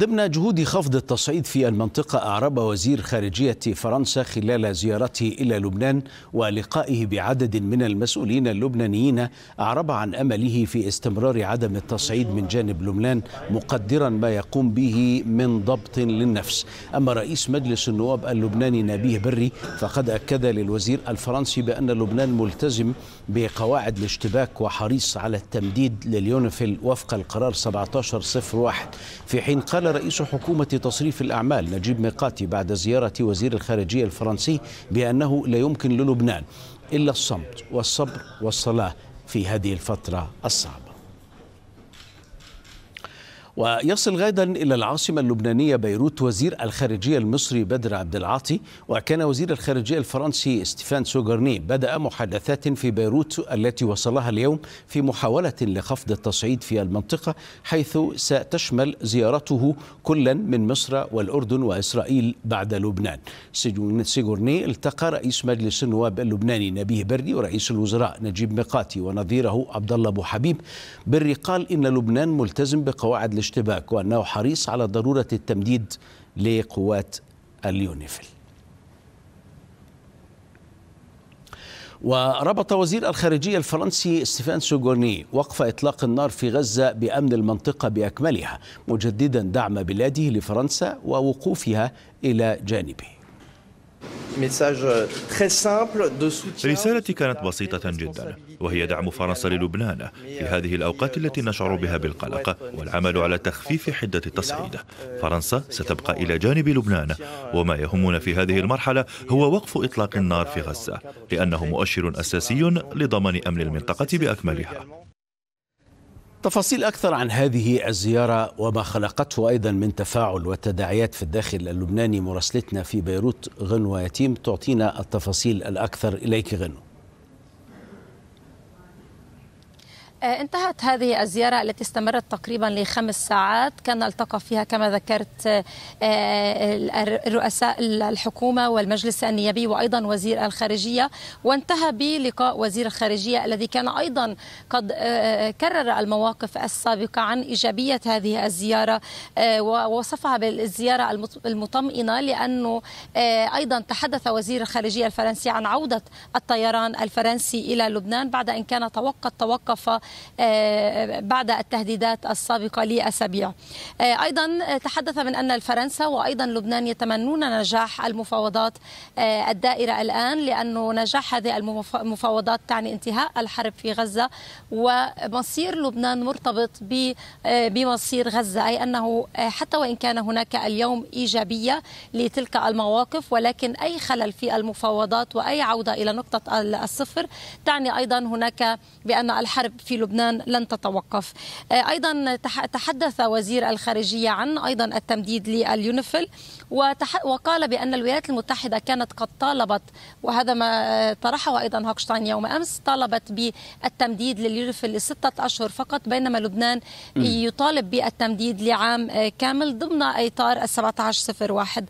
ضمن جهود خفض التصعيد في المنطقة أعرب وزير خارجية فرنسا خلال زيارته إلى لبنان ولقائه بعدد من المسؤولين اللبنانيين أعرب عن أمله في استمرار عدم التصعيد من جانب لبنان مقدرا ما يقوم به من ضبط للنفس أما رئيس مجلس النواب اللبناني نبيه بري فقد أكد للوزير الفرنسي بأن لبنان ملتزم بقواعد الاشتباك وحريص على التمديد لليونفيل وفق القرار 1701 في حين قال قال رئيس حكومة تصريف الأعمال نجيب ميقاتي بعد زيارة وزير الخارجية الفرنسي بأنه لا يمكن للبنان إلا الصمت والصبر والصلاة في هذه الفترة الصعبة ويصل غدا إلى العاصمة اللبنانية بيروت وزير الخارجية المصري بدر عبد العاطي وكان وزير الخارجية الفرنسي ستيفان سوغرني بدأ محادثات في بيروت التي وصلها اليوم في محاولة لخفض التصعيد في المنطقة حيث ستشمل زيارته كلا من مصر والأردن وإسرائيل بعد لبنان سيغورني التقى رئيس مجلس النواب اللبناني نبيه بردي ورئيس الوزراء نجيب ميقاتي ونظيره عبد الله أبو حبيب بالرقال قال إن لبنان ملتزم بقواعد الاشتباك وأنه حريص على ضرورة التمديد لقوات اليونيفل. وربط وزير الخارجية الفرنسي ستيفان سوغوني وقف إطلاق النار في غزة بأمن المنطقة بأكملها مجددا دعم بلاده لفرنسا ووقوفها إلى جانبه رسالتي كانت بسيطة جدا وهي دعم فرنسا للبنان في هذه الأوقات التي نشعر بها بالقلق والعمل على تخفيف حدة التصعيد فرنسا ستبقى إلى جانب لبنان وما يهمنا في هذه المرحلة هو وقف إطلاق النار في غزة لأنه مؤشر أساسي لضمان أمن المنطقة بأكملها تفاصيل أكثر عن هذه الزيارة وما خلقته أيضا من تفاعل وتداعيات في الداخل اللبناني مراسلتنا في بيروت غنوة يتيم تعطينا التفاصيل الأكثر إليك غنوة آه، انتهت هذه الزيارة التي استمرت تقريبا لخمس ساعات كان التقى فيها كما ذكرت آه، آه، رؤساء الحكومة والمجلس النيابي وأيضا وزير الخارجية وانتهى بلقاء وزير الخارجية الذي كان أيضا قد كرر المواقف السابقة عن إيجابية هذه الزيارة ووصفها بالزيارة المطمئنة لأنه أيضا تحدث وزير الخارجية الفرنسي عن عودة الطيران الفرنسي إلى لبنان بعد أن كان توقف توقف آه، بعد التهديدات السابقة لأسابيع آه، أيضا تحدث من أن الفرنسا وأيضا لبنان يتمنون نجاح المفاوضات آه، الدائرة الآن لأنه نجاح هذه المفاوضات تعني انتهاء الحرب في غزة ومصير لبنان مرتبط بمصير غزة أي أنه حتى وإن كان هناك اليوم إيجابية لتلك المواقف ولكن أي خلل في المفاوضات وأي عودة إلى نقطة الصفر تعني أيضا هناك بأن الحرب في لبنان لن تتوقف آه، أيضا تحدث وزير الخارجية عن أيضا التمديد لليونفل وقال بأن الولايات المتحدة كانت قد طالبت وهذا ما آه، طرحه أيضا هوكشتاين يوم أمس طالبت بالتمديد لليونفل لستة أشهر فقط بينما لبنان يطالب بالتمديد لعام آه، كامل ضمن إطار 1701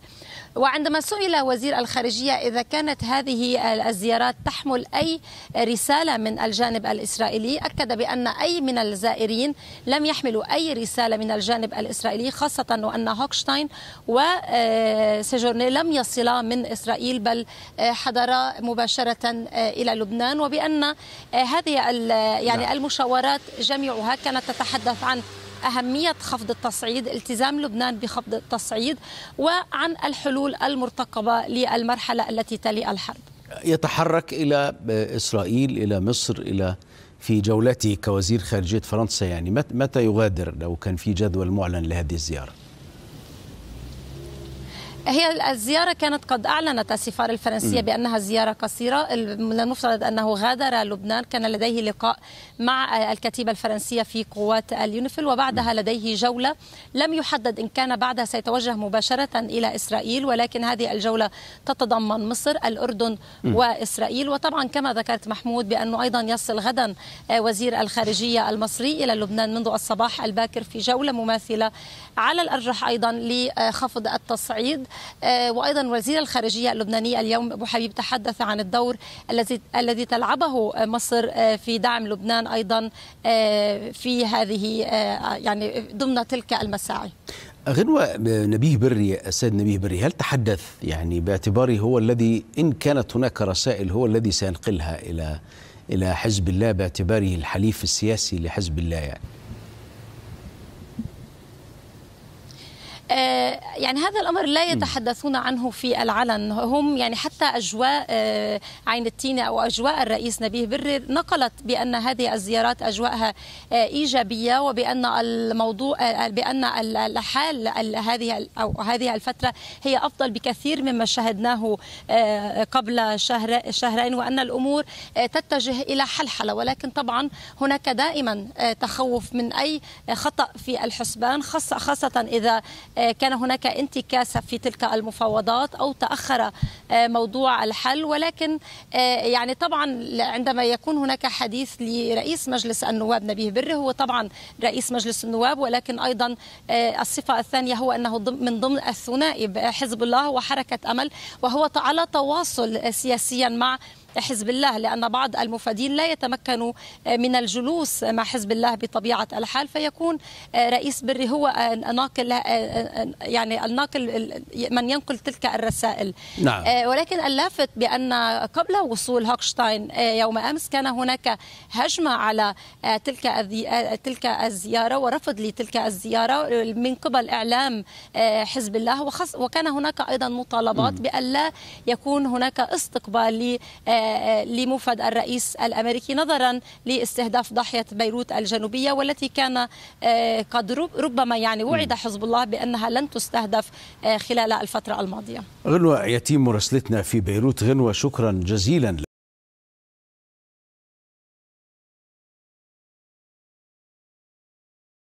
وعندما سئل وزير الخارجية إذا كانت هذه الزيارات تحمل أي رسالة من الجانب الإسرائيلي أكد بأن أي من الزائرين لم يحملوا أي رسالة من الجانب الإسرائيلي خاصة وأن هوكشتاين وسيجورني آه، لم يصلا من إسرائيل بل آه، حضرا مباشرة آه، إلى لبنان وبأن هذه يعني نعم. المشاورات جميعها كانت تتحدث عن أهمية خفض التصعيد التزام لبنان بخفض التصعيد وعن الحلول المرتقبة للمرحلة التي تلي الحرب يتحرك إلى إسرائيل إلى مصر إلى في جولته كوزير خارجية فرنسا يعني متى يغادر لو كان في جدول معلن لهذه الزيارة؟ هي الزيارة كانت قد أعلنت السفارة الفرنسية بأنها زيارة قصيرة لنفترض أنه غادر لبنان كان لديه لقاء مع الكتيبة الفرنسية في قوات اليونيفيل وبعدها لديه جولة لم يحدد إن كان بعدها سيتوجه مباشرة إلى إسرائيل ولكن هذه الجولة تتضمن مصر الأردن وإسرائيل وطبعا كما ذكرت محمود بأنه أيضا يصل غدا وزير الخارجية المصري إلى لبنان منذ الصباح الباكر في جولة مماثلة على الأرجح أيضا لخفض التصعيد آه، وايضا وزير الخارجيه اللبنانيه اليوم ابو حبيب تحدث عن الدور الذي الذي تلعبه مصر آه، في دعم لبنان ايضا آه، في هذه يعني ضمن تلك المساعي غنوة نبيه بري السيد نبيه بري هل تحدث يعني باعتباره هو الذي إن كانت هناك رسائل هو الذي سينقلها إلى إلى حزب الله باعتباره الحليف السياسي لحزب الله يعني آه، يعني هذا الامر لا يتحدثون عنه في العلن هم يعني حتى اجواء آه، عين التينه او اجواء الرئيس نبيه برر نقلت بان هذه الزيارات اجواءها آه، ايجابيه وبان الموضوع بان الحال هذه او هذه الفتره هي افضل بكثير مما شاهدناه قبل شهر شهرين وان الامور تتجه الى حلحله ولكن طبعا هناك دائما تخوف من اي خطا في الحسبان خاصه اذا آه، كان هناك انتكاسة في تلك المفاوضات أو تأخر آه، موضوع الحل ولكن آه، يعني طبعا عندما يكون هناك حديث لرئيس مجلس النواب نبيه بره هو طبعا رئيس مجلس النواب ولكن أيضا الصفة الثانية هو أنه من ضمن الثنائي حزب الله وحركة أمل وهو على تواصل سياسيا مع حزب الله لأن بعض المفادين لا يتمكنوا آه، من الجلوس مع حزب الله بطبيعة الحال فيكون آه، رئيس بري هو آه، ناقل يعني الناقل من ينقل تلك الرسائل نعم. ولكن اللافت بأن قبل وصول هوكشتاين يوم أمس كان هناك هجمة على تلك تلك الزيارة ورفض لتلك الزيارة من قبل إعلام حزب الله وكان هناك أيضا مطالبات بأن لا يكون هناك استقبال لمفد الرئيس الامريكي نظرا لاستهداف ضاحيه بيروت الجنوبيه والتي كان آه، قد ربما يعني وعد حزب الله بانها لن تستهدف آه، خلال الفتره الماضيه. غنوه يتيم مراسلتنا في بيروت غنوه شكرا جزيلا